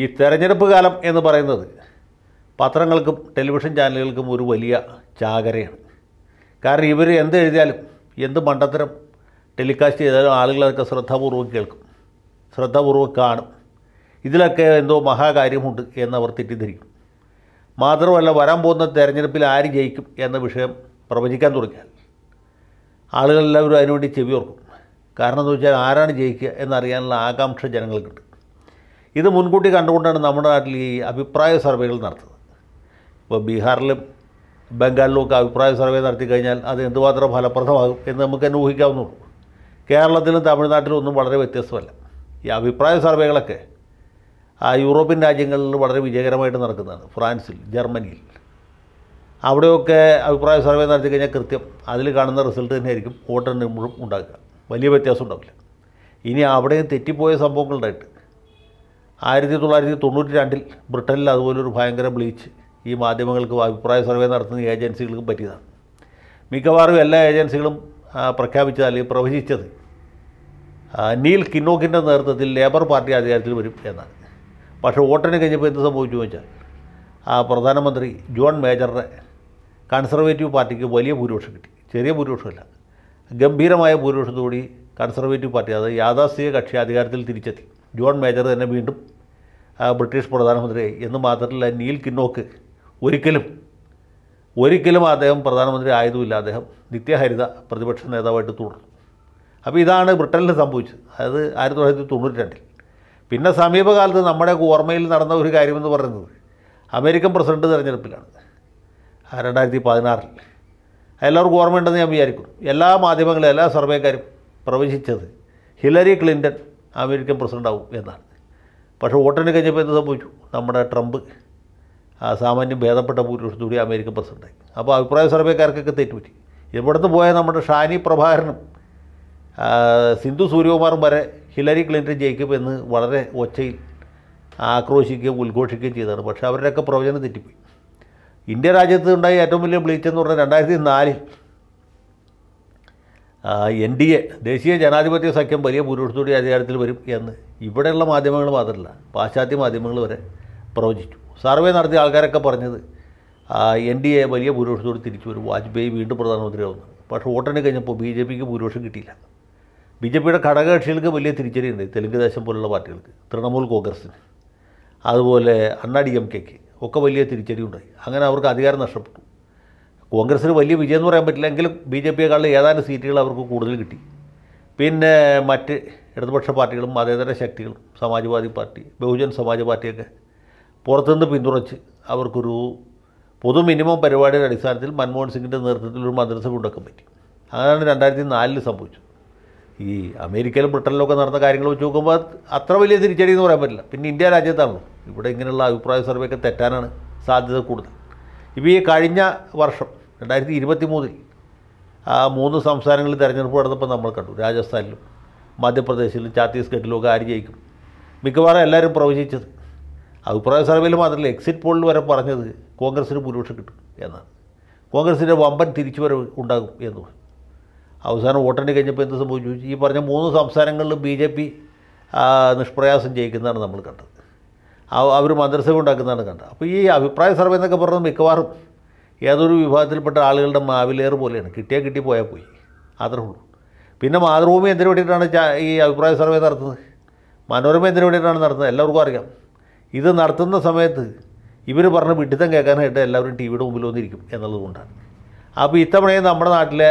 ഈ തെരഞ്ഞെടുപ്പ് കാലം എന്ന് പറയുന്നത് പത്രങ്ങൾക്കും ടെലിവിഷൻ ചാനലുകൾക്കും ഒരു വലിയ ചാകരയാണ് കാരണം ഇവർ എന്ത് എഴുതിയാലും എന്ത് മണ്ടത്തരം ടെലികാസ്റ്റ് ചെയ്താലും ആളുകളൊക്കെ ശ്രദ്ധാപൂർവ്വം കേൾക്കും ശ്രദ്ധാപൂർവ്വം കാണും ഇതിലൊക്കെ എന്തോ മഹാകാര്യമുണ്ട് എന്നവർ തെറ്റിദ്ധരിക്കും മാത്രമല്ല വരാൻ പോകുന്ന തെരഞ്ഞെടുപ്പിൽ ആര് ജയിക്കും എന്ന വിഷയം പ്രവചിക്കാൻ തുടങ്ങിയാൽ ആളുകളെല്ലാവരും അതിനുവേണ്ടി ചെവിയോർക്കും കാരണം എന്ന് വെച്ചാൽ ആരാണ് ജയിക്കുക എന്നറിയാനുള്ള ആകാംക്ഷ ജനങ്ങൾക്കുണ്ട് ഇത് മുൻകൂട്ടി കണ്ടുകൊണ്ടാണ് നമ്മുടെ നാട്ടിൽ ഈ അഭിപ്രായ സർവേകൾ നടത്തുന്നത് ഇപ്പോൾ ബീഹാറിലും ബംഗാളിലും ഒക്കെ അഭിപ്രായ സർവേ നടത്തി കഴിഞ്ഞാൽ അത് എന്തുമാത്രം ഫലപ്രദമാകും എന്ന് നമുക്ക് തന്നെ ഊഹിക്കാവുന്നുള്ളൂ കേരളത്തിലും തമിഴ്നാട്ടിലും ഒന്നും വളരെ വ്യത്യസ്തമല്ല ഈ അഭിപ്രായ സർവേകളൊക്കെ ആ യൂറോപ്യൻ രാജ്യങ്ങളിൽ വളരെ വിജയകരമായിട്ട് നടക്കുന്നതാണ് ഫ്രാൻസിൽ ജർമ്മനിയിൽ അവിടെയൊക്കെ അഭിപ്രായ സർവേ നടത്തി കഴിഞ്ഞാൽ കൃത്യം അതിൽ കാണുന്ന റിസൾട്ട് തന്നെയായിരിക്കും വോട്ടെണ്ണുമ്പോഴും ഉണ്ടാക്കുക വലിയ വ്യത്യാസം ഉണ്ടാവില്ല ഇനി അവിടെയും തെറ്റിപ്പോയ സംഭവങ്ങളുണ്ടായിട്ട് ആയിരത്തി തൊള്ളായിരത്തി തൊണ്ണൂറ്റി രണ്ടിൽ ബ്രിട്ടനിൽ അതുപോലൊരു ഭയങ്കര ബ്ലീച്ച് ഈ മാധ്യമങ്ങൾക്ക് അഭിപ്രായ സർവേ നടത്തുന്ന ഏജൻസികൾക്കും പറ്റിയതാണ് മിക്കവാറും എല്ലാ ഏജൻസികളും പ്രഖ്യാപിച്ചത് അല്ലെങ്കിൽ പ്രവചിച്ചത് നീൽ കിന്നോക്കിൻ്റെ നേതൃത്വത്തിൽ ലേബർ പാർട്ടി അധികാരത്തിൽ വരും എന്നാണ് പക്ഷേ വോട്ടിന് കഴിഞ്ഞപ്പോൾ എന്ത് സംഭവിച്ചു വെച്ചാൽ ആ പ്രധാനമന്ത്രി ജോൺ മേജറിനെ കൺസർവേറ്റീവ് പാർട്ടിക്ക് വലിയ ഭൂരിപക്ഷം കിട്ടി ചെറിയ ഭൂരിപക്ഷമല്ല ഗംഭീരമായ ഭൂരിപക്ഷത്തോടി കൺസർവേറ്റീവ് പാർട്ടി അതായത് യാഥാസ്ഥിക കക്ഷി അധികാരത്തിൽ തിരിച്ചെത്തി ജോൺ മേജർ തന്നെ വീണ്ടും ബ്രിട്ടീഷ് പ്രധാനമന്ത്രിയായി എന്ന് മാത്രമല്ല നീൽ കിന്നോക്ക് ഒരിക്കലും ഒരിക്കലും അദ്ദേഹം പ്രധാനമന്ത്രി ആയതുമില്ല അദ്ദേഹം നിത്യഹരിത പ്രതിപക്ഷ നേതാവായിട്ട് തുടർന്നു അപ്പോൾ ഇതാണ് ബ്രിട്ടനിൽ സംഭവിച്ചത് അതായത് ആയിരത്തി തൊള്ളായിരത്തി തൊണ്ണൂറ്റി രണ്ടിൽ പിന്നെ സമീപകാലത്ത് നമ്മുടെ ഓർമ്മയിൽ നടന്ന ഒരു കാര്യമെന്ന് പറയുന്നത് അമേരിക്കൻ പ്രസിഡന്റ് തിരഞ്ഞെടുപ്പിലാണ് രണ്ടായിരത്തി പതിനാറിൽ എല്ലാവർക്കും ഓർമ്മയുണ്ടെന്ന് ഞാൻ വിചാരിക്കുന്നു എല്ലാ മാധ്യമങ്ങളും എല്ലാ സർവേക്കാരും പ്രവേശിച്ചത് ഹിലരി ക്ലിൻ്റൺ അമേരിക്കൻ പ്രസിഡൻ്റ് ആവും എന്നാണ് പക്ഷേ വോട്ടിന് കഴിഞ്ഞപ്പോൾ എന്ത് സംഭവിച്ചു നമ്മുടെ ട്രംപ് സാമാന്യം ഭേദപ്പെട്ട കൂടി അമേരിക്കൻ പ്രസിഡൻ്റായി അപ്പോൾ അഭിപ്രായ സർവേക്കാർക്കൊക്കെ തെറ്റുപറ്റി ഇവിടുന്ന് പോയ നമ്മുടെ ഷാനി പ്രഭാകരനും സിന്ധു സൂര്യകുമാറും വരെ ഹിലരി ക്ലിൻ്റൺ ജയിക്കും എന്ന് വളരെ ഒച്ചയിൽ ആക്രോശിക്കുകയും ഉദ്ഘോഷിക്കുകയും ചെയ്തതാണ് പക്ഷേ അവരുടെയൊക്കെ പ്രവചനം തെറ്റിപ്പോയി ഇന്ത്യ രാജ്യത്ത് ഉണ്ടായ ഏറ്റവും വലിയ ബ്ലീച്ചെന്ന് എന്ന് പറഞ്ഞാൽ രണ്ടായിരത്തി നാലിൽ എൻ ഡി എ ദേശീയ ജനാധിപത്യ സഖ്യം വലിയ ഭൂരിപക്ഷത്തോടെ അധികാരത്തിൽ വരും എന്ന് ഇവിടെയുള്ള മാധ്യമങ്ങൾ മാത്രമല്ല പാശ്ചാത്യ മാധ്യമങ്ങൾ വരെ പ്രവചിച്ചു സർവേ നടത്തിയ ആൾക്കാരൊക്കെ പറഞ്ഞത് എൻ ഡി എ വലിയ ഭൂരിപക്ഷത്തോട് തിരിച്ചു വരും വാജ്പേയി വീണ്ടും പ്രധാനമന്ത്രിയാവുന്നു പക്ഷേ വോട്ടെണ്ണി കഴിഞ്ഞപ്പോൾ ബി ജെ പിക്ക് ഭൂരിപക്ഷം കിട്ടിയില്ല ബി ജെ പിയുടെ ഘടകകക്ഷികൾക്ക് വലിയ തിരിച്ചടിയുണ്ട് തെലുങ്ക് ദേശം പോലുള്ള പാർട്ടികൾക്ക് തൃണമൂൽ കോൺഗ്രസ്സിന് അതുപോലെ അണ്ണാ ഡി എം കെക്ക് ഒക്കെ വലിയ തിരിച്ചടി ഉണ്ടായി അങ്ങനെ അവർക്ക് അധികാരം നഷ്ടപ്പെട്ടു കോൺഗ്രസ്സിന് വലിയ വിജയം എന്ന് പറയാൻ പറ്റില്ല എങ്കിലും ബി ജെ പിയെക്കാളും ഏതാനും സീറ്റുകൾ അവർക്ക് കൂടുതൽ കിട്ടി പിന്നെ മറ്റ് ഇടതുപക്ഷ പാർട്ടികളും മതേതര ശക്തികളും സമാജ്വാദി പാർട്ടി ബഹുജൻ സമാജ് പാർട്ടിയൊക്കെ പുറത്തുനിന്ന് പിന്തുണച്ച് അവർക്കൊരു പൊതു മിനിമം പരിപാടിയുടെ അടിസ്ഥാനത്തിൽ മൻമോഹൻ സിംഗിൻ്റെ നേതൃത്വത്തിൽ ഒരു മന്ത്രിസഭ ഉണ്ടാക്കാൻ പറ്റി അങ്ങനെയാണ് രണ്ടായിരത്തി നാലിൽ സംഭവിച്ചു ഈ അമേരിക്കയിലും ബ്രിട്ടനിലൊക്കെ നടന്ന കാര്യങ്ങൾ വെച്ച് നോക്കുമ്പോൾ അത്ര വലിയ തിരിച്ചടി എന്ന് പറയാൻ പറ്റില്ല പിന്നെ ഇന്ത്യ രാജ്യത്താണല്ലോ ഇവിടെ ഇങ്ങനെയുള്ള അഭിപ്രായ സർവേ ഒക്കെ തെറ്റാനാണ് സാധ്യത കൂടുതൽ ഇപ്പോൾ ഈ കഴിഞ്ഞ വർഷം രണ്ടായിരത്തി ഇരുപത്തി മൂന്നിൽ ആ മൂന്ന് സംസ്ഥാനങ്ങളിൽ തിരഞ്ഞെടുപ്പ് നടന്നപ്പോൾ നമ്മൾ കണ്ടു രാജസ്ഥാനിലും മധ്യപ്രദേശിലും ഒക്കെ ആര് ജയിക്കും മിക്കവാറും എല്ലാവരും പ്രവചിച്ചത് അഭിപ്രായ സർവേയിൽ മാത്രമല്ല എക്സിറ്റ് പോളിൽ വരെ പറഞ്ഞത് കോൺഗ്രസ്സിന് ഭൂരിപക്ഷം കിട്ടും എന്നാണ് കോൺഗ്രസിൻ്റെ വമ്പൻ തിരിച്ചുവരവ് ഉണ്ടാകും എന്ന് അവസാനം വോട്ടെണ്ണി കഴിഞ്ഞപ്പോൾ എന്ത് സംഭവിച്ചു ഈ പറഞ്ഞ മൂന്ന് സംസ്ഥാനങ്ങളിലും ബി ജെ പി നിഷ്പ്രയാസം ജയിക്കുന്നതാണ് നമ്മൾ കണ്ടത് അവർ മന്ത്രിസഭ ഉണ്ടാക്കുന്നതാണ് കണ്ടത് അപ്പോൾ ഈ അഭിപ്രായ സർവേ എന്നൊക്കെ പറഞ്ഞത് മിക്കവാറും ഏതൊരു വിഭാഗത്തിൽപ്പെട്ട ആളുകളുടെ മാവിലേർ പോലെയാണ് കിട്ടിയാൽ കിട്ടി പോയാൽ പോയി അത്രേ ഉള്ളൂ പിന്നെ മാതൃഭൂമി എന്തിനു വേണ്ടിയിട്ടാണ് ഈ അഭിപ്രായ സർവേ നടത്തുന്നത് മനോരമ എന്തിനു വേണ്ടിയിട്ടാണ് നടത്തുന്നത് എല്ലാവർക്കും അറിയാം ഇത് നടത്തുന്ന സമയത്ത് ഇവർ പറഞ്ഞ് വിഡിത്തം കേൾക്കാനായിട്ട് എല്ലാവരും ടി വിയുടെ മുമ്പിൽ വന്നിരിക്കും എന്നുള്ളതുകൊണ്ടാണ് അപ്പോൾ ഇത്തവണയും നമ്മുടെ നാട്ടിലെ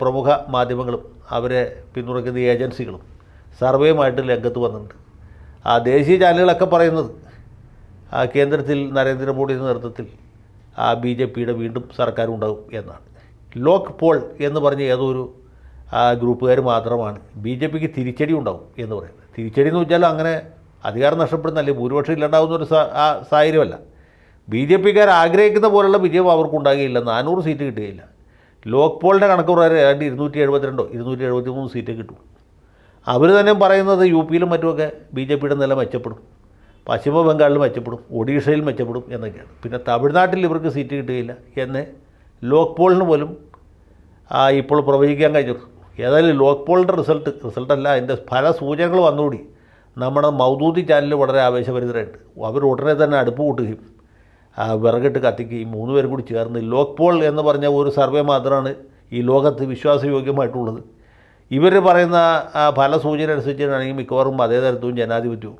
പ്രമുഖ മാധ്യമങ്ങളും അവരെ പിന്തുണയ്ക്കുന്ന ഏജൻസികളും സർവേയുമായിട്ട് രംഗത്ത് വന്നിട്ടുണ്ട് ആ ദേശീയ ചാനലുകളൊക്കെ പറയുന്നത് കേന്ദ്രത്തിൽ നരേന്ദ്രമോദിയുടെ നേതൃത്വത്തിൽ ബി ജെ പിയുടെ വീണ്ടും ഉണ്ടാകും എന്നാണ് ലോക്ക് പോൾ എന്ന് പറഞ്ഞ ഏതോ ഒരു ഗ്രൂപ്പുകാർ മാത്രമാണ് ബി ജെ പിക്ക് തിരിച്ചടി ഉണ്ടാവും എന്ന് പറയുന്നത് തിരിച്ചടി എന്ന് വെച്ചാൽ അങ്ങനെ അധികാരം നഷ്ടപ്പെടുന്ന അല്ലെങ്കിൽ ഭൂരിപക്ഷം ഇല്ലാണ്ടാവുന്ന ഒരു സാഹചര്യമല്ല ബി ജെ പിക്കാർ ആഗ്രഹിക്കുന്ന പോലുള്ള വിജയം അവർക്കുണ്ടാകുകയില്ല നാനൂറ് സീറ്റ് കിട്ടുകയില്ല ലോക്ക് പോളിൻ്റെ കണക്ക് പറയാൻ ഏതാണ്ട് ഇരുന്നൂറ്റി എഴുപത്തിരണ്ടോ ഇരുന്നൂറ്റി എഴുപത്തി മൂന്ന് സീറ്റ് കിട്ടും അവർ തന്നെ പറയുന്നത് യു പിയിലും മറ്റുമൊക്കെ ബി ജെ പിയുടെ നില മെച്ചപ്പെടും പശ്ചിമ ബംഗാളിൽ മെച്ചപ്പെടും ഒഡീഷയിൽ മെച്ചപ്പെടും എന്നൊക്കെയാണ് പിന്നെ തമിഴ്നാട്ടിൽ ഇവർക്ക് സീറ്റ് കിട്ടുകയില്ല എന്ന് ലോക് പോളിന് പോലും ഇപ്പോൾ പ്രവചിക്കാൻ കഴിഞ്ഞു ഏതായാലും ലോക് പോളിൻ്റെ റിസൾട്ട് റിസൾട്ടല്ല അതിൻ്റെ പല സൂചനകൾ വന്നുകൂടി നമ്മുടെ മൗദൂദി ചാനൽ വളരെ ആവേശഭരിതരായിട്ട് അവർ ഉടനെ തന്നെ അടുപ്പ് കൂട്ടുകയും വിറകിട്ട് കത്തിക്കുകയും മൂന്ന് പേരും കൂടി ചേർന്ന് ലോക് പോൾ എന്ന് പറഞ്ഞ ഒരു സർവേ മാത്രമാണ് ഈ ലോകത്ത് വിശ്വാസയോഗ്യമായിട്ടുള്ളത് ഇവർ പറയുന്ന പല സൂചന അനുസരിച്ചാണെങ്കിൽ മിക്കവാറും അതേ തരത്തും ജനാധിപത്യവും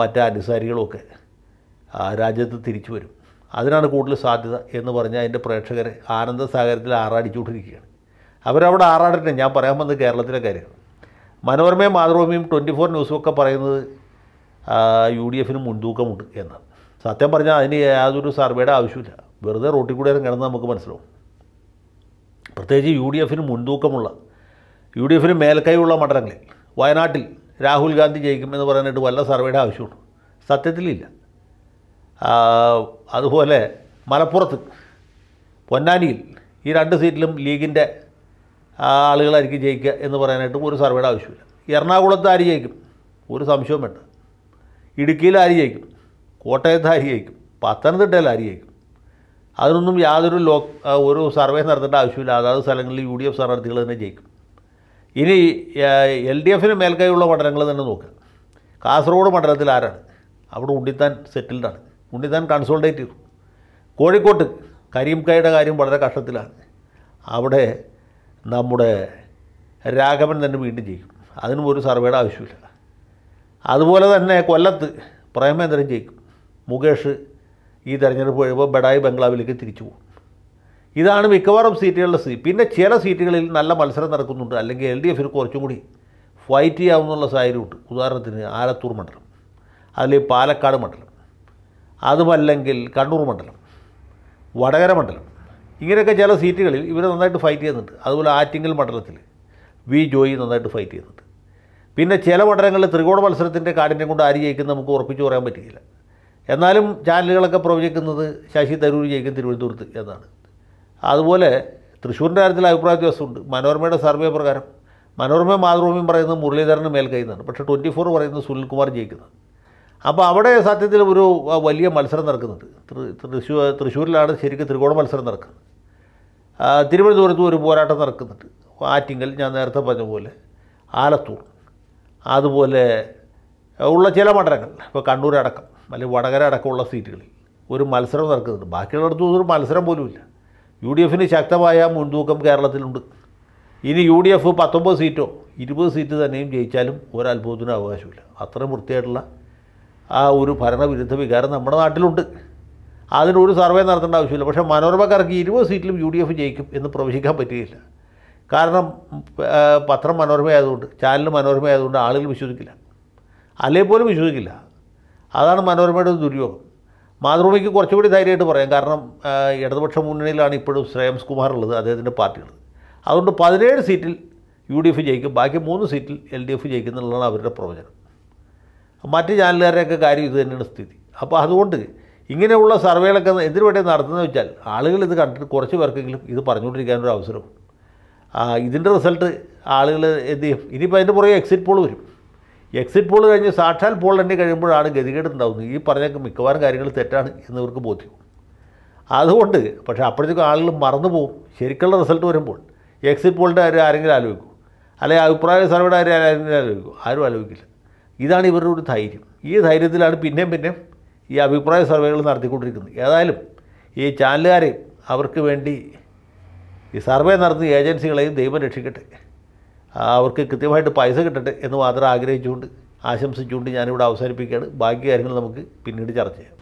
മറ്റ് അനുസാരികളുമൊക്കെ രാജ്യത്ത് തിരിച്ചു വരും അതിനാണ് കൂടുതൽ സാധ്യത എന്ന് പറഞ്ഞാൽ അതിൻ്റെ പ്രേക്ഷകർ ആനന്ദസാഗരത്തിൽ ആറാടിച്ചുകൊണ്ടിരിക്കുകയാണ് അവരവിടെ ആറാടട്ടെ ഞാൻ പറയാൻ വന്നത് കേരളത്തിലെ കാര്യമാണ് മനോരമയും മാതൃഭൂമിയും ട്വൻറ്റി ഫോർ ന്യൂസുമൊക്കെ പറയുന്നത് യു ഡി എഫിന് മുൻതൂക്കമുണ്ട് എന്നാണ് സത്യം പറഞ്ഞാൽ അതിന് യാതൊരു സർവേയുടെ ആവശ്യമില്ല വെറുതെ റോട്ടിൽ കൂടെ കിടന്ന് നമുക്ക് മനസ്സിലാവും പ്രത്യേകിച്ച് യു ഡി എഫിന് മുൻതൂക്കമുള്ള യു ഡി എഫിന് മേൽക്കൈയുള്ള മണ്ഡലങ്ങളിൽ വയനാട്ടിൽ രാഹുൽ ഗാന്ധി ജയിക്കുമെന്ന് പറയാനായിട്ട് വല്ല സർവേയുടെ ആവശ്യമുണ്ട് സത്യത്തിലില്ല അതുപോലെ മലപ്പുറത്ത് പൊന്നാനിയിൽ ഈ രണ്ട് സീറ്റിലും ലീഗിൻ്റെ ആളുകളായിരിക്കും ജയിക്കുക എന്ന് പറയാനായിട്ട് ഒരു സർവേയുടെ ആവശ്യമില്ല എറണാകുളത്ത് ആര് ജയിക്കും ഒരു സംശയവും വേണ്ട ഇടുക്കിയിൽ ആര് ജയിക്കും കോട്ടയത്ത് ആര് ജയിക്കും പത്തനംതിട്ടയിൽ ആര് ജയിക്കും അതിനൊന്നും യാതൊരു ലോ ഒരു സർവേ നടത്തേണ്ട ആവശ്യമില്ല അതാത് സ്ഥലങ്ങളിൽ യു ഡി എഫ് സ്ഥാനാർത്ഥികൾ തന്നെ ജയിക്കും ഇനി എൽ ഡി എഫിന് മേൽക്കൈയുള്ള മണ്ഡലങ്ങൾ തന്നെ നോക്കുക കാസർഗോഡ് മണ്ഡലത്തിൽ ആരാണ് അവിടെ ഉണ്ണിത്താൻ സെറ്റിൽഡാണ് ഉണ്ണിത്താൻ കൺസോൾട്ടേറ്റ് ചെയ്തു കോഴിക്കോട്ട് കരീംകായുടെ കാര്യം വളരെ കഷ്ടത്തിലാണ് അവിടെ നമ്മുടെ രാഘവൻ തന്നെ വീണ്ടും ജയിക്കും അതിനും ഒരു സർവേയുടെ ആവശ്യമില്ല അതുപോലെ തന്നെ കൊല്ലത്ത് പ്രേമേന്ദ്രൻ ജയിക്കും മുകേഷ് ഈ തെരഞ്ഞെടുപ്പ് കഴിയുമ്പോൾ ബഡായി ബംഗ്ലാവിലേക്ക് തിരിച്ചു പോകും ഇതാണ് മിക്കവാറും സീറ്റുകളുടെ സ്ഥിതി പിന്നെ ചില സീറ്റുകളിൽ നല്ല മത്സരം നടക്കുന്നുണ്ട് അല്ലെങ്കിൽ എൽ ഡി എഫിന് കുറച്ചും കൂടി ഫൈറ്റ് ചെയ്യാവുന്നുള്ള സാഹചര്യമുണ്ട് ഉദാഹരണത്തിന് ആലത്തൂർ മണ്ഡലം അതിൽ പാലക്കാട് മണ്ഡലം അതുമല്ലെങ്കിൽ കണ്ണൂർ മണ്ഡലം വടകര മണ്ഡലം ഇങ്ങനെയൊക്കെ ചില സീറ്റുകളിൽ ഇവർ നന്നായിട്ട് ഫൈറ്റ് ചെയ്യുന്നുണ്ട് അതുപോലെ ആറ്റിങ്ങൽ മണ്ഡലത്തിൽ വി ജോയി നന്നായിട്ട് ഫൈറ്റ് ചെയ്യുന്നുണ്ട് പിന്നെ ചില മണ്ഡലങ്ങളിൽ ത്രികോണ മത്സരത്തിൻ്റെ കാഠിന്യം കൊണ്ട് ആര് ജയിക്കുന്നത് നമുക്ക് ഉറപ്പിച്ച് പറയാൻ പറ്റില്ല എന്നാലും ചാനലുകളൊക്കെ പ്രവചിക്കുന്നത് ശശി തരൂർ ജയിക്കും തിരുവനന്തപുരത്ത് എന്നാണ് അതുപോലെ തൃശ്ശൂരിൻ്റെ കാര്യത്തിൽ അഭിപ്രായ വ്യത്യാസമുണ്ട് മനോരമയുടെ സർവേ പ്രകാരം മനോരമ മാതൃഭൂമിയും പറയുന്നത് മുരളീധരന് കഴിയുന്നതാണ് പക്ഷേ ട്വൻറ്റി ഫോർ പറയുന്നത് സുനിൽകുമാർ ജയിക്കുന്നത് അപ്പോൾ അവിടെ സത്യത്തിൽ ഒരു വലിയ മത്സരം നടക്കുന്നുണ്ട് തൃശ്ശൂർ തൃശ്ശൂരിലാണ് ശരിക്കും ത്രികോണ മത്സരം നടക്കുന്നത് തിരുവനന്തപുരത്തും ഒരു പോരാട്ടം നടക്കുന്നുണ്ട് ആറ്റിങ്ങൽ ഞാൻ നേരത്തെ പറഞ്ഞ പോലെ ആലത്തൂർ അതുപോലെ ഉള്ള ചില മണ്ഡലങ്ങൾ ഇപ്പോൾ കണ്ണൂർ അടക്കം അല്ലെങ്കിൽ വടകര അടക്കമുള്ള സീറ്റുകളിൽ ഒരു മത്സരം നടക്കുന്നുണ്ട് ബാക്കിയുള്ളിടത്തും ഒരു മത്സരം പോലുമില്ല യു ഡി എഫിന് ശക്തമായ മുൻതൂക്കം കേരളത്തിലുണ്ട് ഇനി യു ഡി എഫ് പത്തൊമ്പത് സീറ്റോ ഇരുപത് സീറ്റ് തന്നെയും ജയിച്ചാലും ഒരത്ഭുതത്തിനും അവകാശമില്ല അത്ര വൃത്തിയായിട്ടുള്ള ആ ഒരു ഭരണവിരുദ്ധ വികാരം നമ്മുടെ നാട്ടിലുണ്ട് അതിനൊരു സർവേ നടത്തേണ്ട ആവശ്യമില്ല പക്ഷേ മനോരമക്കാർക്ക് ഇരുപത് സീറ്റിലും യു ഡി എഫ് ജയിക്കും എന്ന് പ്രവചിക്കാൻ പറ്റുകയില്ല കാരണം പത്രം ആയതുകൊണ്ട് ചാനൽ ആയതുകൊണ്ട് ആളുകൾ വിശ്വസിക്കില്ല അല്ലെങ്കിൽ പോലും വിശ്വസിക്കില്ല അതാണ് മനോരമയുടെ ദുര്യോഗം മാതൃഭൂമിക്ക് കുറച്ചുകൂടി ധൈര്യമായിട്ട് പറയാം കാരണം ഇടതുപക്ഷ മുന്നണിയിലാണ് ഇപ്പോഴും ശ്രേയംസ് കുമാർ ഉള്ളത് അദ്ദേഹത്തിൻ്റെ പാർട്ടിയുള്ളത് അതുകൊണ്ട് പതിനേഴ് സീറ്റിൽ യു ഡി എഫ് ജയിക്കും ബാക്കി മൂന്ന് സീറ്റിൽ എൽ ഡി എഫ് ജയിക്കുന്നുള്ളതാണ് അവരുടെ പ്രവചനം മറ്റ് ചാനലുകാരെയൊക്കെ കാര്യം ഇത് തന്നെയാണ് സ്ഥിതി അപ്പോൾ അതുകൊണ്ട് ഇങ്ങനെയുള്ള സർവേകളൊക്കെ എന്തിനു വേണ്ടി നടത്തുന്നത് വെച്ചാൽ ആളുകൾ ഇത് കണ്ടിട്ട് കുറച്ച് പേർക്കെങ്കിലും ഇത് പറഞ്ഞുകൊണ്ടിരിക്കാനൊരു അവസരം ഇതിൻ്റെ റിസൾട്ട് ആളുകൾ എന്ത് ചെയ്യും ഇനിയിപ്പോൾ അതിൻ്റെ പുറകെ എക്സിറ്റ് പോൾ വരും എക്സിറ്റ് പോൾ കഴിഞ്ഞ് സാക്ഷാൽ പോൾ തന്നെ കഴിയുമ്പോഴാണ് ഉണ്ടാകുന്നത് ഈ പറഞ്ഞൊക്കെ മിക്കവാറും കാര്യങ്ങൾ തെറ്റാണ് എന്നിവർക്ക് ബോധ്യം അതുകൊണ്ട് പക്ഷേ അപ്പോഴത്തേക്കും ആളുകൾ മറന്നു പോകും ശരിക്കുള്ള റിസൾട്ട് വരുമ്പോൾ എക്സിറ്റ് പോളിൻ്റെ കാര്യം ആരെങ്കിലും ആലോചിക്കും അല്ലെങ്കിൽ അഭിപ്രായ സർവേയുടെ കാര്യം ആരെങ്കിലും ആലോചിക്കും ആരും ആലോചിക്കില്ല ഇതാണ് ഇവരുടെ ഒരു ധൈര്യം ഈ ധൈര്യത്തിലാണ് പിന്നെയും പിന്നെയും ഈ അഭിപ്രായ സർവേകൾ നടത്തിക്കൊണ്ടിരിക്കുന്നത് ഏതായാലും ഈ ചാനലുകാരെയും അവർക്ക് വേണ്ടി ഈ സർവേ നടത്തുന്ന ഏജൻസികളെയും ദൈവം രക്ഷിക്കട്ടെ അവർക്ക് കൃത്യമായിട്ട് പൈസ കിട്ടട്ടെ എന്ന് മാത്രം ആഗ്രഹിച്ചുകൊണ്ട് ആശംസിച്ചുകൊണ്ട് ഞാനിവിടെ അവസാനിപ്പിക്കുകയാണ് ബാക്കി കാര്യങ്ങൾ നമുക്ക് പിന്നീട് ചർച്ച ചെയ്യാം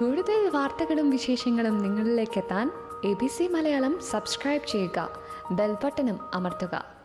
കൂടുതൽ വാർത്തകളും വിശേഷങ്ങളും നിങ്ങളിലേക്ക് എത്താൻ A B C Malayalam subscribe ചെയ്യുക ബെൽബട്ടനും അമർത്തുക